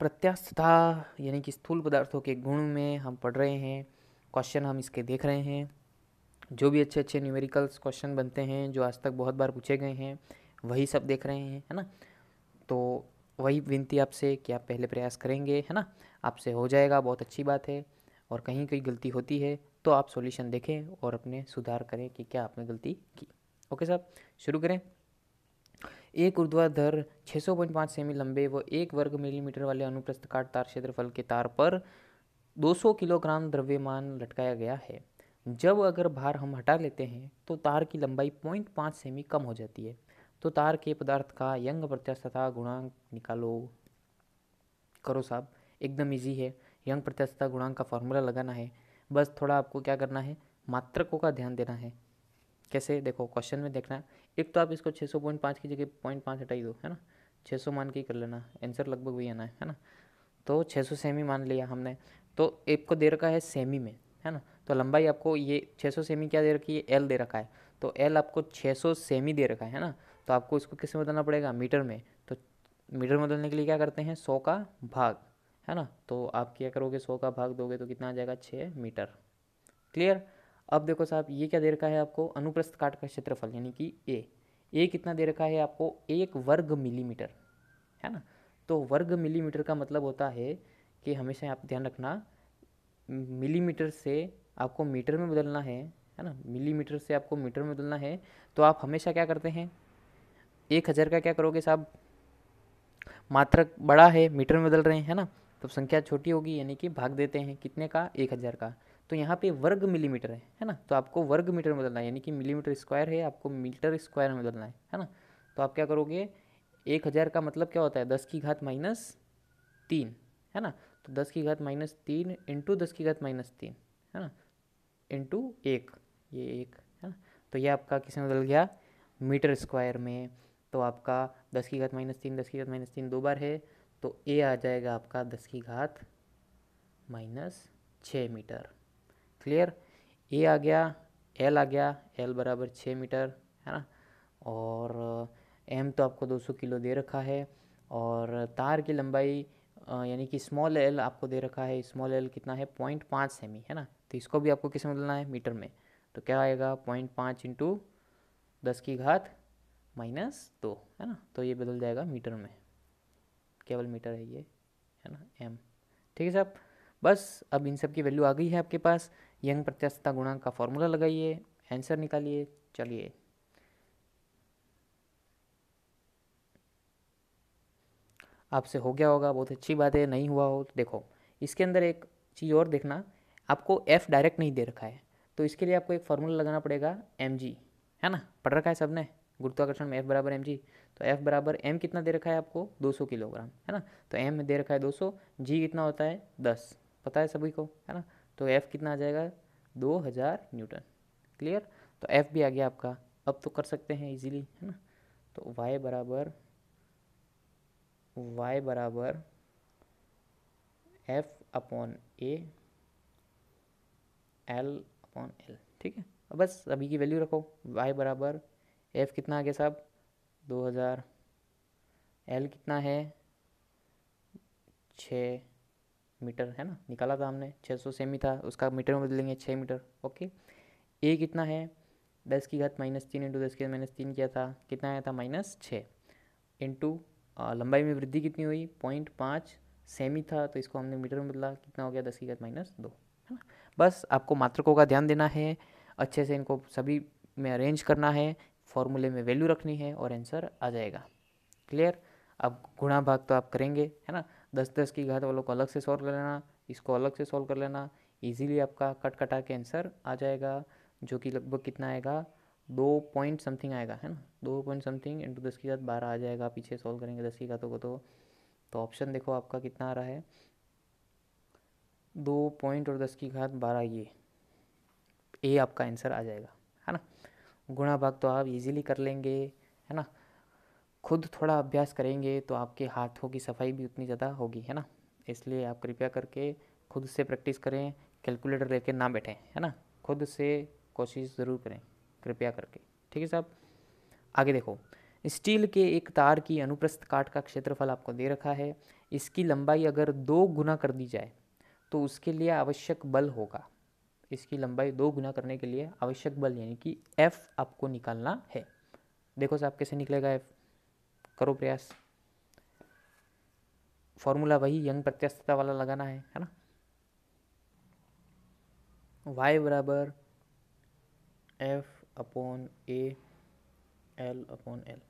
प्रत्यास्थता यानी कि स्थूल पदार्थों के गुण में हम पढ़ रहे हैं क्वेश्चन हम इसके देख रहे हैं जो भी अच्छे अच्छे न्यूमेरिकल्स क्वेश्चन बनते हैं जो आज तक बहुत बार पूछे गए हैं वही सब देख रहे हैं है ना तो वही विनती आपसे कि आप पहले प्रयास करेंगे है ना आपसे हो जाएगा बहुत अच्छी बात है और कहीं कोई गलती होती है तो आप सॉल्यूशन देखें और अपने सुधार करें कि क्या आपने गलती की ओके साहब शुरू करें एक ऊर्ध्वाधर 600.5 सेमी लंबे व एक वर्ग मिलीमीटर वाले अनुप्रस्थ काट तार क्षेत्रफल के तार पर 200 किलोग्राम द्रव्यमान लटकाया गया है जब अगर भार हम हटा लेते हैं तो तार की लंबाई पॉइंट पाँच सेमी कम हो जाती है तो तार के पदार्थ का यंग प्रत्यास्थता गुणांक निकालो करो साहब एकदम इजी है यंग प्रत्यास्थता गुणांक का फॉर्मूला लगाना है बस थोड़ा आपको क्या करना है मात्रकों का ध्यान देना है कैसे देखो क्वेश्चन में देखना है एक तो आप इसको छः सौ पॉइंट पाँच की जगह पॉइंट पाँच हटाई दो है ना छः सौ मान के ही कर लेना आंसर लगभग वही आना है है ना तो छः सौ सेमी मान लिया हमने तो एक को दे रखा है सेमी में है ना तो लंबाई आपको ये छः सौ सेमी क्या दे रखी है एल दे रखा है तो एल आपको छः सौ सेमी दे रखा है है ना तो आपको इसको किससे बदलना पड़ेगा मीटर में तो मीटर में बदलने के लिए क्या करते हैं सौ का भाग है ना तो आप क्या करोगे सौ का भाग दोगे तो कितना आ जाएगा छः मीटर क्लियर अब देखो साहब ये क्या दे रखा है आपको अनुप्रस्थ काट का क्षेत्रफल यानी कि ए ए कितना दे रखा है आपको एक वर्ग मिलीमीटर है ना तो वर्ग मिलीमीटर का मतलब होता है कि हमेशा आप ध्यान रखना मिलीमीटर से आपको मीटर में बदलना है है ना मिलीमीटर से आपको मीटर में बदलना है तो आप हमेशा क्या करते हैं एक हज़ार का क्या करोगे साहब मात्रक बड़ा है मीटर में बदल रहे हैं है ना तो संख्या छोटी होगी यानी कि भाग देते हैं कितने का एक हज़ार का तो यहाँ पे वर्ग मिलीमीटर है है ना तो आपको वर्ग मीटर में बदलना है यानी कि मिलीमीटर स्क्वायर है आपको मीटर स्क्वायर में बदलना है है ना तो आप क्या करोगे एक हज़ार का मतलब क्या होता है दस की घात माइनस तीन है ना तो दस की घात माइनस तीन इंटू दस की घात माइनस तीन है ना इंटू एक ये एक है ना तो ये आपका किसमें बदल गया मीटर स्क्वायर में तो आपका दस की घात माइनस तीन दस की घात माइनस तीन दो बार है तो ए आ जाएगा आपका दस की घात माइनस छः मीटर क्लियर ए आ गया एल आ गया एल बराबर छः मीटर है ना और एम तो आपको 200 किलो दे रखा है और तार की लंबाई यानी कि स्मॉल एल आपको दे रखा है स्मॉल एल कितना है पॉइंट पाँच सेमी है ना तो इसको भी आपको किस में बदलना है मीटर में तो क्या आएगा पॉइंट पाँच इंटू दस की घात माइनस दो है ना तो ये बदल जाएगा मीटर में केवल मीटर है ये है ना एम ठीक है साहब बस अब इन सब की वैल्यू आ गई है आपके पास यंग प्रत्यक्षता गुणांक का फॉर्मूला लगाइए आंसर निकालिए चलिए आपसे हो गया होगा बहुत अच्छी बात है नहीं हुआ हो तो देखो इसके अंदर एक चीज़ और देखना आपको एफ डायरेक्ट नहीं दे रखा है तो इसके लिए आपको एक फॉर्मूला लगाना पड़ेगा एम जी है ना पढ़ रखा है सबने गुरुत्वाकर्षण में एफ बराबर एम जी तो एफ बराबर एम कितना दे रखा है आपको 200 किलोग्राम है ना तो एम दे रखा है 200 जी कितना होता है 10 पता है सभी को है ना तो एफ़ कितना आ जाएगा दो हज़ार न्यूटन क्लियर तो एफ़ भी आ गया आपका अब तो कर सकते हैं इजीली है ना तो वाई बराबर वाई बराबर F upon A L upon L ठीक है अब बस अभी की वैल्यू रखो वाई बराबर एफ कितना आ गया साहब दो हज़ार एल कितना है छः मीटर है ना निकाला था हमने 600 सेमी था उसका मीटर में बदलेंगे छः मीटर ओके ए कितना है दस की घात माइनस तीन इंटू दस की माइनस तीन किया था कितना आया था माइनस छः इंटू लंबाई में वृद्धि कितनी हुई पॉइंट पाँच सेमी था तो इसको हमने मीटर में बदला कितना हो गया दस की घात माइनस दो है ना बस आपको मात्रकों का ध्यान देना है अच्छे से इनको सभी में अरेंज करना है फॉर्मूले में वैल्यू रखनी है और आंसर आ जाएगा क्लियर अब गुणा भाग तो आप करेंगे है ना दस दस की घात वालों को अलग से सॉल्व कर लेना इसको अलग से सॉल्व कर लेना ईजिली आपका कट कटा के आंसर आ जाएगा जो कि लगभग कितना आएगा दो पॉइंट समथिंग आएगा है ना दो पॉइंट समथिंग इंटू दस की घात बारह आ जाएगा पीछे सॉल्व करेंगे दस की घातों को तो तो ऑप्शन देखो आपका कितना आ रहा है दो पॉइंट और दस की घात बारह ये ए आपका आंसर आ जाएगा है ना गुणा भाग तो आप इजीली कर लेंगे है ना खुद थोड़ा अभ्यास करेंगे तो आपके हाथों की सफाई भी उतनी ज़्यादा होगी है ना इसलिए आप कृपया करके खुद से प्रैक्टिस करें कैलकुलेटर लेके ना बैठें है ना खुद से कोशिश ज़रूर करें कृपया करके ठीक है साहब आगे देखो स्टील के एक तार की अनुप्रस्थ काट का क्षेत्रफल आपको दे रखा है इसकी लंबाई अगर दो गुना कर दी जाए तो उसके लिए आवश्यक बल होगा इसकी लंबाई दो गुना करने के लिए आवश्यक बल यानी कि एफ आपको निकालना है देखो साहब कैसे निकलेगा एफ़ करो प्रयास फॉर्मूला वही यंग प्रत्यस्थता वाला लगाना है है ना वाई बराबर F upon A L upon L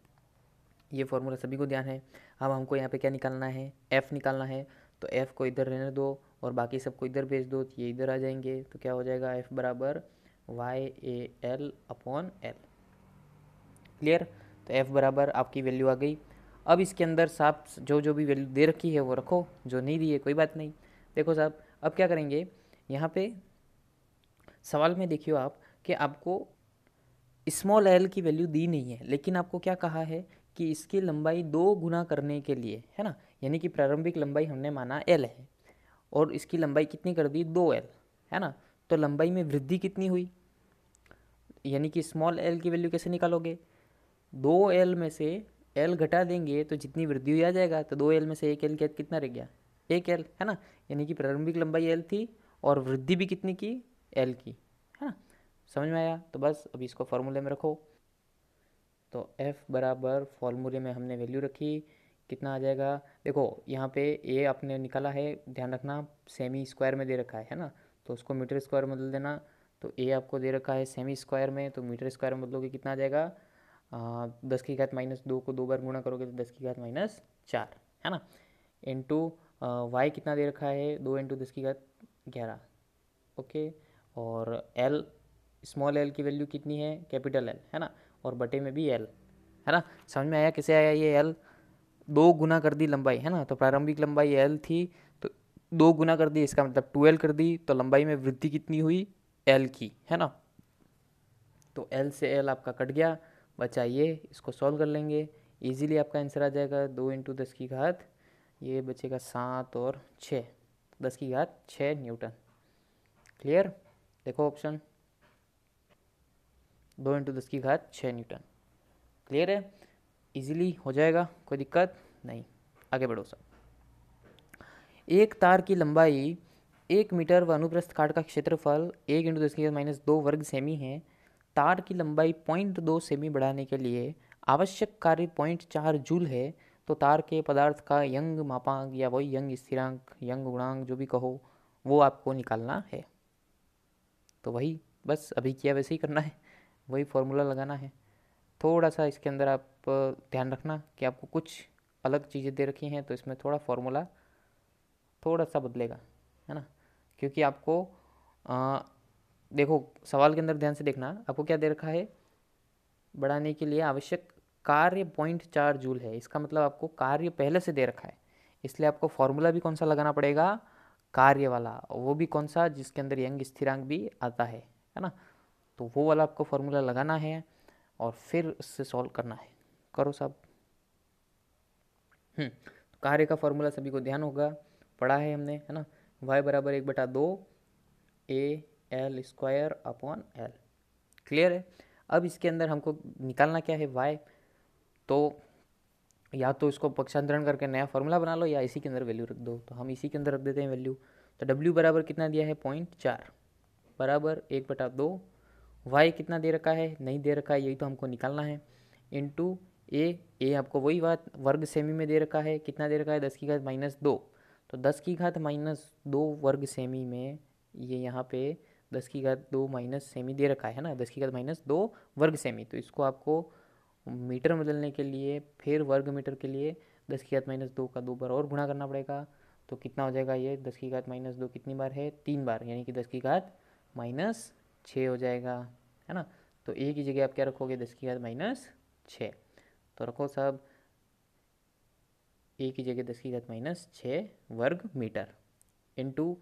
ये फॉर्मूला सभी को ध्यान है अब हमको यहाँ पे क्या निकालना है एफ़ निकालना है तो एफ़ को इधर रहने दो और बाकी सबको इधर भेज दो तो ये इधर आ जाएंगे तो क्या हो जाएगा एफ़ बराबर Y A L upon L clear तो एफ़ बराबर आपकी वैल्यू आ गई अब इसके अंदर साहब जो जो भी वैल्यू दे रखी है वो रखो जो नहीं दी है कोई बात नहीं देखो साहब अब क्या करेंगे यहाँ पे सवाल में देखियो आप कि आपको स्मॉल एल की वैल्यू दी नहीं है लेकिन आपको क्या कहा है कि इसकी लंबाई दो गुना करने के लिए है ना यानी कि प्रारंभिक लंबाई हमने माना एल है और इसकी लंबाई कितनी कर दी दो एल है ना तो लंबाई में वृद्धि कितनी हुई यानी कि स्मॉल एल की वैल्यू कैसे निकालोगे दो एल में से एल घटा देंगे तो जितनी वृद्धि हुई आ जाएगा तो दो एल में से एक एल के कितना रह गया एक एल है ना यानी कि प्रारंभिक लंबाई एल थी और वृद्धि भी कितनी की एल की है ना समझ में आया तो बस अभी इसको फॉर्मूले में रखो तो एफ बराबर फॉर्मूले में हमने वैल्यू रखी कितना आ जाएगा देखो यहाँ पे ए आपने निकाला है ध्यान रखना सेमी स्क्वायर में दे रखा है है ना तो उसको मीटर स्क्वायर में बदल देना तो ए आपको दे रखा है सेमी स्क्वायर में तो मीटर स्क्वायर में बदलोगे कितना आ जाएगा दस की घात माइनस दो को दो बार गुणा करोगे तो दस की घात माइनस चार है ना इंटू वाई कितना दे रखा है दो इंटू दस की घात ग्यारह ओके और एल स्मॉल एल की वैल्यू कितनी है कैपिटल एल है ना और बटे में भी एल है ना समझ में आया कैसे आया ये एल दो गुना कर दी लंबाई है ना तो प्रारंभिक लंबाई एल थी तो दो गुना कर दी इसका मतलब टू एल कर दी तो लंबाई में वृद्धि कितनी हुई एल की है ना तो एल से एल आपका कट गया बचाइए इसको सॉल्व कर लेंगे ईजिली आपका आंसर आ जाएगा दो इंटू दस की घात ये बचेगा सात और छः दस की घात छः न्यूटन क्लियर देखो ऑप्शन दो इंटू दस की घात छः न्यूटन क्लियर है इजीली हो जाएगा कोई दिक्कत नहीं आगे बढ़ो सर एक तार की लंबाई एक मीटर व अनुप्रस्थ काट का क्षेत्रफल एक इंटू दस की माइनस दो वर्ग सेमी है तार की लंबाई पॉइंट दो सेमी बढ़ाने के लिए आवश्यक कार्य पॉइंट चार जूल है तो तार के पदार्थ का यंग मापांक या वही यंग स्थिरांक यंग गुणांक जो भी कहो वो आपको निकालना है तो वही बस अभी किया वैसे ही करना है वही फॉर्मूला लगाना है थोड़ा सा इसके अंदर आप ध्यान रखना कि आपको कुछ अलग चीज़ें दे रखी हैं तो इसमें थोड़ा फॉर्मूला थोड़ा सा बदलेगा है ना क्योंकि आपको देखो सवाल के अंदर ध्यान से देखना आपको क्या दे रखा है बढ़ाने के लिए आवश्यक कार्य पॉइंट चार जूल है इसका मतलब आपको कार्य पहले से दे रखा है इसलिए आपको फॉर्मूला भी कौन सा लगाना पड़ेगा कार्य वाला वो भी कौन सा जिसके अंदर यंग स्थिरांक भी आता है है ना तो वो वाला आपको फॉर्मूला लगाना है और फिर उससे सॉल्व करना है करो साहब हम्म तो कार्य का फॉर्मूला सभी को ध्यान होगा पढ़ा है हमने है ना वाई बराबर एक बटा दो A L square upon L clear है अब इसके अंदर हमको निकालना क्या है वाई तो या तो इसको पक्षांतरण करके नया फॉर्मूला बना लो या इसी के अंदर वैल्यू रख दो तो हम इसी के अंदर रख देते हैं वैल्यू तो डब्ल्यू बराबर कितना दिया है पॉइंट चार बराबर एक बटा दो वाई कितना दे रखा है नहीं दे रखा है यही तो हमको निकालना है इंटू ए ए आपको वही बात वर्ग सेमी में दे रखा है कितना दे रखा है दस की घात माइनस दो तो दस की घात माइनस दो वर्ग सेमी में ये यहाँ पे दस की घात दो माइनस सेमी दे रखा है ना दस की घात माइनस दो वर्ग सेमी तो इसको आपको मीटर में बदलने के लिए फिर वर्ग मीटर के लिए दस की घात माइनस दो का दो बार और गुणा करना पड़ेगा तो कितना हो जाएगा ये दस की घात माइनस दो कितनी बार है तीन बार यानी कि दस की घात माइनस छः हो जाएगा है ना तो ए की जगह आप क्या रखोगे दस की घात माइनस छः तो रखो साहब ए की जगह दस की घात माइनस छः वर्ग मीटर इंटू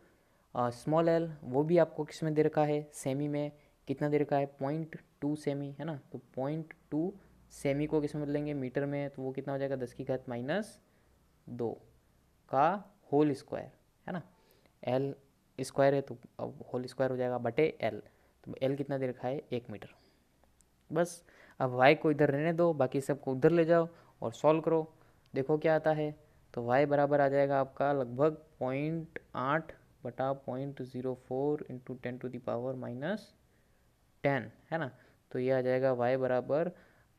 स्मॉल एल वो भी आपको किस में दे रखा है सेमी में कितना दे रखा है पॉइंट टू सेमी है ना तो पॉइंट टू सेमी को किस में बदलेंगे मीटर में तो वो कितना हो जाएगा दस की घात माइनस दो का होल स्क्वायर है ना एल स्क्वायर है तो अब होल स्क्वायर हो जाएगा बटे एल तो एल कितना दे रखा है एक मीटर बस अब वाई को इधर रहने दो बाकी सबको उधर ले जाओ और सॉल्व करो देखो क्या आता है तो वाई बराबर आ जाएगा आपका लगभग पॉइंट आठ बटा point zero four into ten to the power minus ten है ना तो ये आ जाएगा वाई बराबर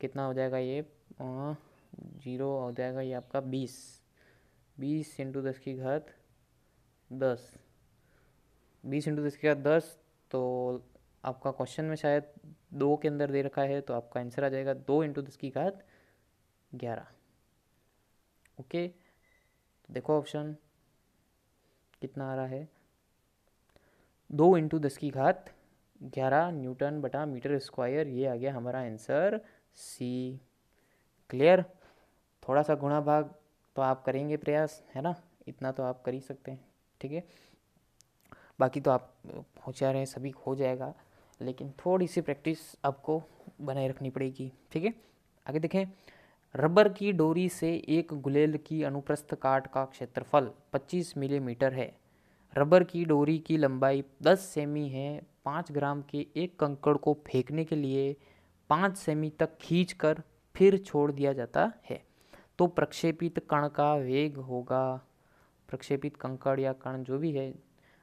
कितना हो जाएगा ये जीरो हो जाएगा ये आपका बीस बीस इंटू दस की घात दस बीस इंटू दस की घात दस तो आपका क्वेश्चन में शायद दो के अंदर दे रखा है तो आपका आंसर आ जाएगा दो इंटू दस की घात ग्यारह ओके देखो ऑप्शन कितना आ रहा है दो इंटू दस की घात ग्यारह न्यूटन बटा मीटर स्क्वायर ये आ गया हमारा आंसर सी क्लियर थोड़ा सा गुणा भाग तो आप करेंगे प्रयास है ना इतना तो आप कर ही सकते हैं ठीक है बाकी तो आप होशियार हैं सभी हो जाएगा लेकिन थोड़ी सी प्रैक्टिस आपको बनाए रखनी पड़ेगी ठीक है आगे देखें रबर की डोरी से एक गुलेल की अनुप्रस्थ काट का क्षेत्रफल 25 मिलीमीटर है रबर की डोरी की लंबाई 10 सेमी है 5 ग्राम के एक कंकड़ को फेंकने के लिए 5 सेमी तक खींच कर फिर छोड़ दिया जाता है तो प्रक्षेपित कण का वेग होगा प्रक्षेपित कंकड़ या कण जो भी है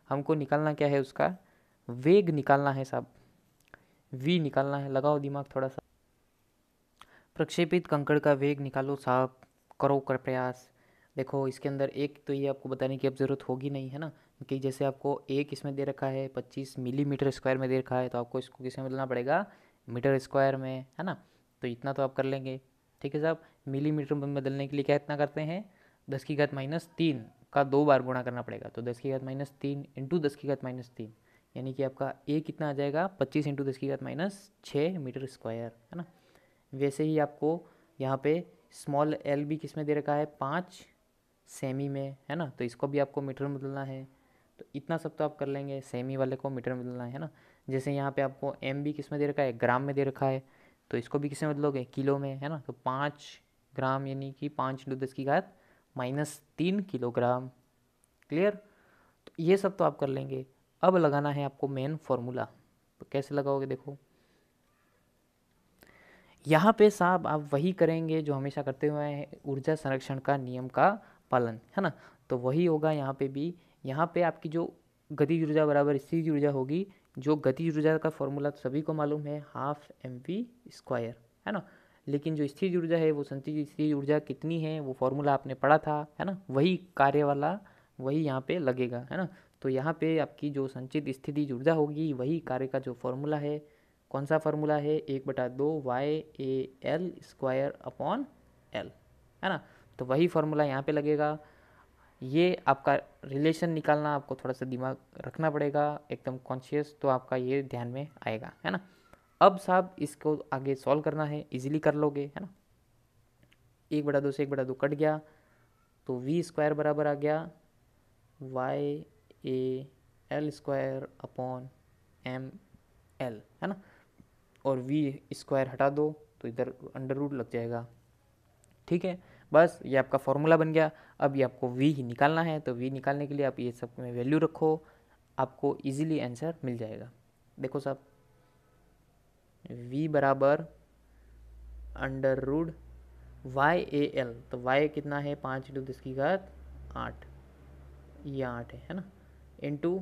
हमको निकालना क्या है उसका वेग निकालना है साहब वी निकालना है लगाओ दिमाग थोड़ा सा प्रक्षेपित कंकड़ का वेग निकालो साफ करो कर प्रयास देखो इसके अंदर एक तो ये आपको बताने की अब ज़रूरत होगी नहीं है ना कि जैसे आपको एक इसमें दे रखा है पच्चीस मिलीमीटर स्क्वायर में दे रखा है तो आपको इसको किसमें बदलना पड़ेगा मीटर स्क्वायर में है ना तो इतना तो आप कर लेंगे ठीक है साहब मिलीमीटर में बदलने के लिए क्या इतना करते हैं दस की घात माइनस तीन का दो बार गुणा करना पड़ेगा तो दस की घात माइनस तीन इंटू दस की घात माइनस तीन यानी कि आपका ए कितना आ जाएगा पच्चीस इंटू दस की घात माइनस छः मीटर स्क्वायर है ना वैसे ही आपको यहाँ पे स्मॉल एल भी किस में दे रखा है पाँच सेमी में है ना तो इसको भी आपको मीटर में बदलना है तो इतना सब तो आप कर लेंगे सेमी वाले को मीटर में बदलना है ना जैसे यहाँ पे आपको एम भी किस में दे रखा है ग्राम में दे रखा है तो इसको भी किस में बदलोगे किलो में है ना तो पाँच ग्राम यानी कि पाँच इंटू दस की घात माइनस तीन किलोग्राम क्लियर तो ये सब तो आप कर लेंगे अब लगाना है आपको मेन फॉर्मूला तो कैसे लगाओगे देखो यहाँ पे साहब आप वही करेंगे जो हमेशा करते हुए हैं ऊर्जा संरक्षण का नियम का पालन है ना तो वही होगा यहाँ पे भी यहाँ पे आपकी जो गति ऊर्जा बराबर स्थिर ऊर्जा होगी जो गति ऊर्जा का फॉर्मूला तो सभी को मालूम है हाफ एम वी स्क्वायर है ना लेकिन जो स्थिर ऊर्जा है वो संचित स्थिर ऊर्जा कितनी है वो फॉर्मूला आपने पढ़ा था है ना वही कार्य वाला वही यहाँ पे लगेगा है ना तो यहाँ पे आपकी जो संचित स्थिति ऊर्जा होगी वही कार्य का जो फॉर्मूला है कौन सा फार्मूला है एक बटा दो Y A L square upon L है ना तो वही फार्मूला यहाँ पे लगेगा ये आपका रिलेशन निकालना आपको थोड़ा सा दिमाग रखना पड़ेगा एकदम कॉन्शियस तो आपका ये ध्यान में आएगा है ना अब साहब इसको आगे सॉल्व करना है इजीली कर लोगे है ना एक बटा दो से एक बटा दो कट गया तो वी स्क्वायर बराबर आ गया Y A L square upon M L है ना और वी स्क्वायर हटा दो तो इधर अंडर रूट लग जाएगा ठीक है बस ये आपका फॉर्मूला बन गया अब ये आपको वी ही निकालना है तो वी निकालने के लिए आप ये सब में वैल्यू रखो आपको इजीली आंसर मिल जाएगा देखो साहब वी बराबर under root Y A L तो वाई कितना है पाँच इंटू दस की घात आठ ये आठ है है ना इंटू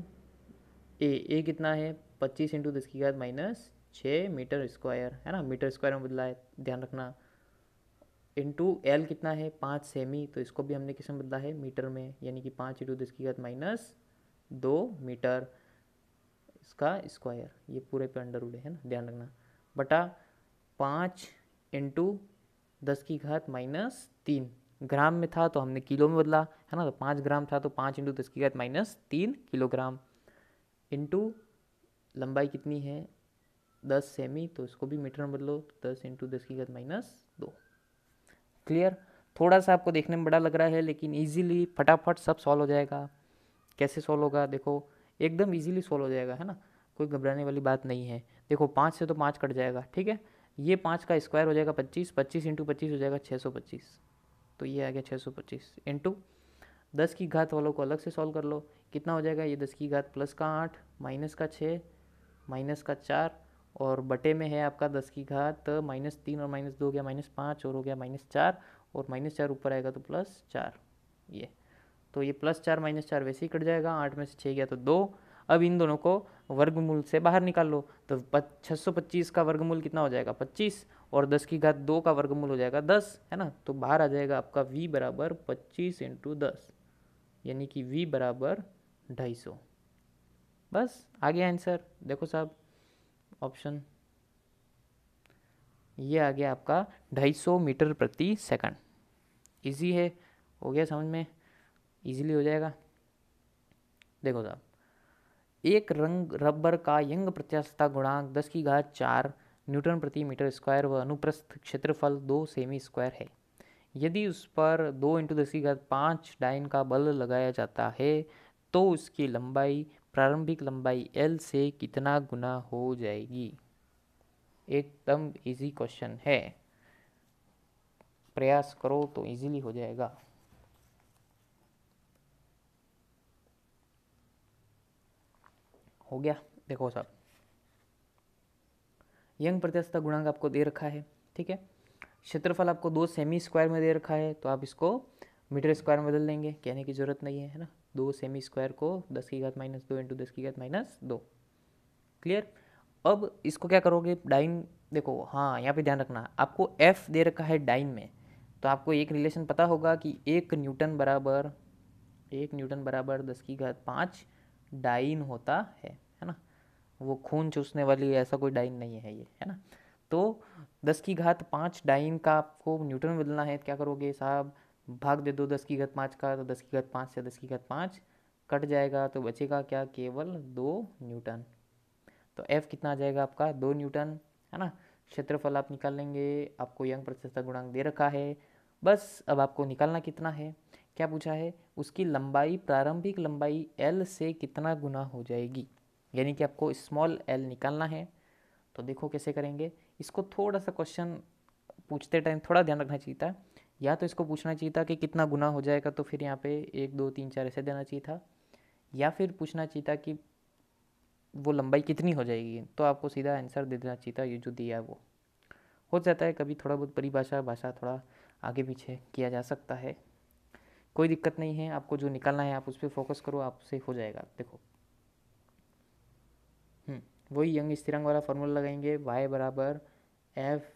ए ए कितना है पच्चीस इंटू दस की घात माइनस छः मीटर स्क्वायर है ना मीटर स्क्वायर में बदला है ध्यान रखना इंटू एल कितना है पाँच सेमी तो इसको भी हमने किस में बदला है मीटर में यानी कि पाँच इंटू दस की घात माइनस दो मीटर इसका स्क्वायर ये पूरे पे अंडर उड़े है ना ध्यान रखना बटा पाँच इंटू दस की घात माइनस तीन ग्राम में था तो हमने किलो में बदला है ना तो पाँच ग्राम था तो पाँच इंटू दस की घात माइनस तीन किलोग्राम इंटू लंबाई कितनी है दस सेमी तो इसको भी मीटर में बदलो तो दस इंटू दस की घात माइनस दो क्लियर थोड़ा सा आपको देखने में बड़ा लग रहा है लेकिन ईजिली फटाफट सब सॉल्व हो जाएगा कैसे सॉल्व होगा देखो एकदम ईजिली सॉल्व हो जाएगा है ना कोई घबराने वाली बात नहीं है देखो पाँच से तो पाँच कट जाएगा ठीक है ये पाँच का स्क्वायर हो जाएगा पच्चीस पच्चीस इंटू पच्चीस हो जाएगा छः सौ पच्चीस तो ये आ गया छः सौ पच्चीस इंटू दस की घात वालों को अलग से सॉल्व कर लो कितना हो जाएगा ये दस की घात प्लस का आठ माइनस का छः माइनस का चार और बटे में है आपका दस की घात माइनस तीन और माइनस दो हो गया माइनस पाँच और हो गया माइनस चार और माइनस चार ऊपर आएगा तो प्लस चार ये तो ये प्लस चार माइनस चार वैसे ही कट जाएगा आठ में से छः गया तो दो अब इन दोनों को वर्गमूल से बाहर निकाल लो तो छः सौ पच्चीस का वर्गमूल कितना हो जाएगा पच्चीस और दस की घात दो का वर्गमूल हो जाएगा दस है ना तो बाहर आ जाएगा आपका वी बराबर पच्चीस इंटू दस यानी कि वी बराबर ढाई सौ बस आ गया आंसर देखो साहब ऑप्शन ये आ गया आपका 250 मीटर प्रति सेकंड इजी है हो गया समझ में इजीली हो जाएगा देखो साहब एक रंग रबर का यंग प्रत्यास्थता गुणांक दस की घात चार न्यूटन प्रति मीटर स्क्वायर व अनुप्रस्थ क्षेत्रफल दो सेमी स्क्वायर है यदि उस पर दो इंटू दस की घात पाँच डाइन का बल लगाया जाता है तो उसकी लंबाई प्रारंभिक लंबाई एल से कितना गुना हो जाएगी एकदम इजी क्वेश्चन है प्रयास करो तो इजीली हो जाएगा हो गया देखो साहब यंग प्रत्यास्थ गुणांक आपको दे रखा है ठीक है क्षेत्रफल आपको दो सेमी स्क्वायर में दे रखा है तो आप इसको मीटर स्क्वायर में बदल देंगे कहने की जरूरत नहीं है है ना दो सेमी स्क्वायर को दस की घात माइनस दो इंटू दस की घात माइनस दो क्लियर अब इसको क्या करोगे डाइन देखो हाँ यहाँ पे ध्यान रखना आपको एफ दे रखा है डाइन में तो आपको एक रिलेशन पता होगा कि एक न्यूटन बराबर एक न्यूटन बराबर दस की घात पाँच डाइन होता है है ना वो खून चूसने वाली ऐसा कोई डाइन नहीं है ये है ना तो दस की घात पाँच डाइन का आपको न्यूटन बदलना है तो क्या करोगे साहब भाग दे दो दस की घात पाँच का तो दस की घात पाँच से दस की घात पाँच कट जाएगा तो बचेगा क्या केवल दो न्यूटन तो एफ कितना आ जाएगा आपका दो न्यूटन है ना क्षेत्रफल आप निकाल लेंगे आपको यंग प्रतिशत गुणांक दे रखा है बस अब आपको निकालना कितना है क्या पूछा है उसकी लंबाई प्रारंभिक लंबाई एल से कितना गुना हो जाएगी यानी कि आपको स्मॉल एल निकालना है तो देखो कैसे करेंगे इसको थोड़ा सा क्वेश्चन पूछते टाइम थोड़ा ध्यान रखना चाहिए था या तो इसको पूछना चाहिए था कि कितना गुना हो जाएगा तो फिर यहाँ पे एक दो तीन चार ऐसे देना चाहिए था या फिर पूछना चाहिए था कि वो लंबाई कितनी हो जाएगी तो आपको सीधा आंसर दे देना चाहिए था ये जो दिया है वो हो जाता है कभी थोड़ा बहुत परिभाषा भाषा थोड़ा आगे पीछे किया जा सकता है कोई दिक्कत नहीं है आपको जो निकालना है आप उस पर फोकस करो आपसे हो जाएगा देखो हम्म, वही यंग स्थिरंग वाला फॉर्मूला लगाएंगे वाई बराबर F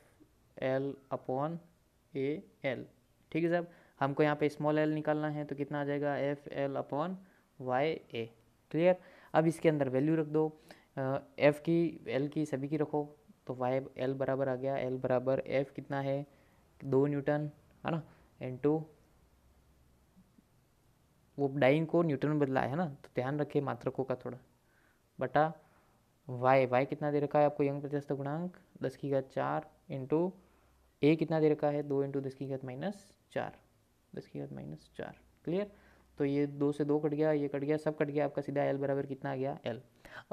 L upon A L ठीक है साहब हमको यहाँ पे स्मॉल एल निकालना है तो कितना आ जाएगा F L upon Y A clear अब इसके अंदर वैल्यू रख दो एफ़ की एल की सभी की रखो तो वाई एल बराबर आ गया एल बराबर एफ़ कितना है दो न्यूटन है ना एन टू वो डाइन को न्यूटन में बदला है ना तो ध्यान रखिए मात्रकों का थोड़ा बटा वाई वाई कितना दे रखा है आपको यंग प्रत्यस्त गुणांक दस की घात चार इंटू ए कितना दे रखा है दो इंटू दस की घात माइनस चार दस की घात माइनस चार क्लियर तो ये दो से दो कट गया ये कट गया सब कट गया आपका सीधा एल बराबर कितना आ गया एल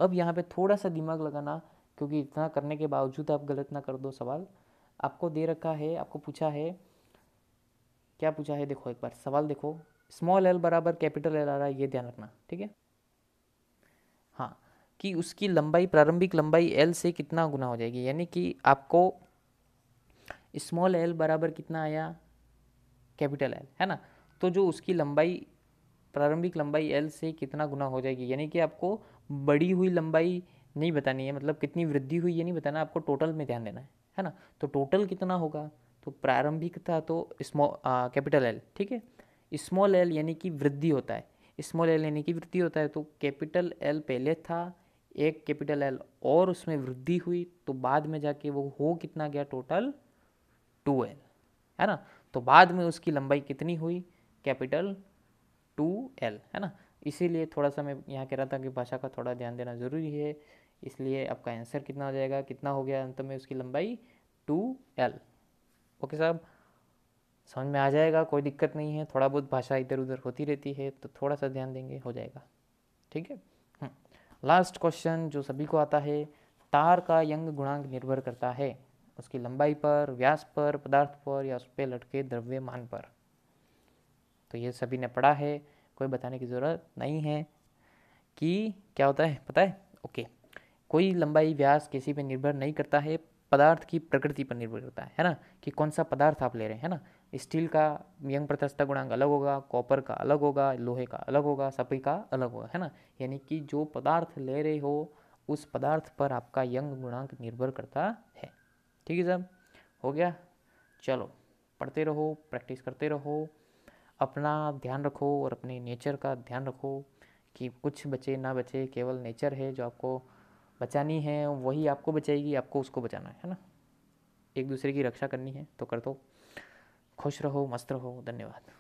अब यहाँ पे थोड़ा सा दिमाग लगाना क्योंकि इतना करने के बावजूद आप गलत ना कर दो सवाल आपको दे रखा है आपको पूछा है क्या पूछा है देखो एक बार सवाल देखो स्मॉल एल बराबर कैपिटल एल आ रहा है ये ध्यान रखना ठीक है हाँ कि उसकी लंबाई प्रारंभिक लंबाई एल से कितना गुना हो जाएगी यानी कि आपको स्मॉल एल बराबर कितना आया कैपिटल एल है ना तो जो उसकी लंबाई प्रारंभिक लंबाई एल से कितना गुना हो जाएगी यानी कि आपको बड़ी हुई लंबाई नहीं बतानी है मतलब कितनी वृद्धि हुई ये नहीं बताना आपको टोटल में ध्यान देना है है ना तो टोटल कितना होगा तो प्रारंभिक था तो स्मॉल कैपिटल एल ठीक है स्मॉल एल यानी कि वृद्धि होता है स्मॉल एल यानी कि वृद्धि होता है तो कैपिटल एल पहले था एक कैपिटल एल और उसमें वृद्धि हुई तो बाद में जाके वो हो कितना गया टोटल टू एल है ना तो बाद में उसकी लंबाई कितनी हुई कैपिटल टू एल है ना इसीलिए थोड़ा सा मैं यहाँ कह रहा था कि भाषा का थोड़ा ध्यान देना ज़रूरी है इसलिए आपका आंसर कितना हो जाएगा कितना हो गया अंत में उसकी लंबाई टू एल ओके साहब समझ में आ जाएगा कोई दिक्कत नहीं है थोड़ा बहुत भाषा इधर उधर होती रहती है तो थोड़ा सा ध्यान देंगे हो जाएगा ठीक है लास्ट हम्म। क्वेश्चन जो सभी को आता है तार का यंग गुणांक निर्भर करता है उसकी लंबाई पर व्यास पर पदार्थ पर या उस पर लटके द्रव्यमान पर तो ये सभी ने पढ़ा है कोई बताने की ज़रूरत नहीं है कि क्या होता है पता है ओके कोई लंबाई व्यास किसी पर निर्भर नहीं करता है पदार्थ की प्रकृति पर निर्भर करता है है ना कि कौन सा पदार्थ आप ले रहे हैं है ना स्टील का यंग प्रतिष्ठा गुणांक अलग होगा कॉपर का अलग होगा लोहे का अलग होगा सफी का अलग होगा है ना यानी कि जो पदार्थ ले रहे हो उस पदार्थ पर आपका यंग गुणांक निर्भर करता है ठीक है सर हो गया चलो पढ़ते रहो प्रैक्टिस करते रहो अपना ध्यान रखो और अपने नेचर का ध्यान रखो कि कुछ बचे ना बचे केवल नेचर है जो आपको बचानी है वही आपको बचाएगी आपको उसको बचाना है ना एक दूसरे की रक्षा करनी है तो कर दो खुश रहो मस्त रहो धन्यवाद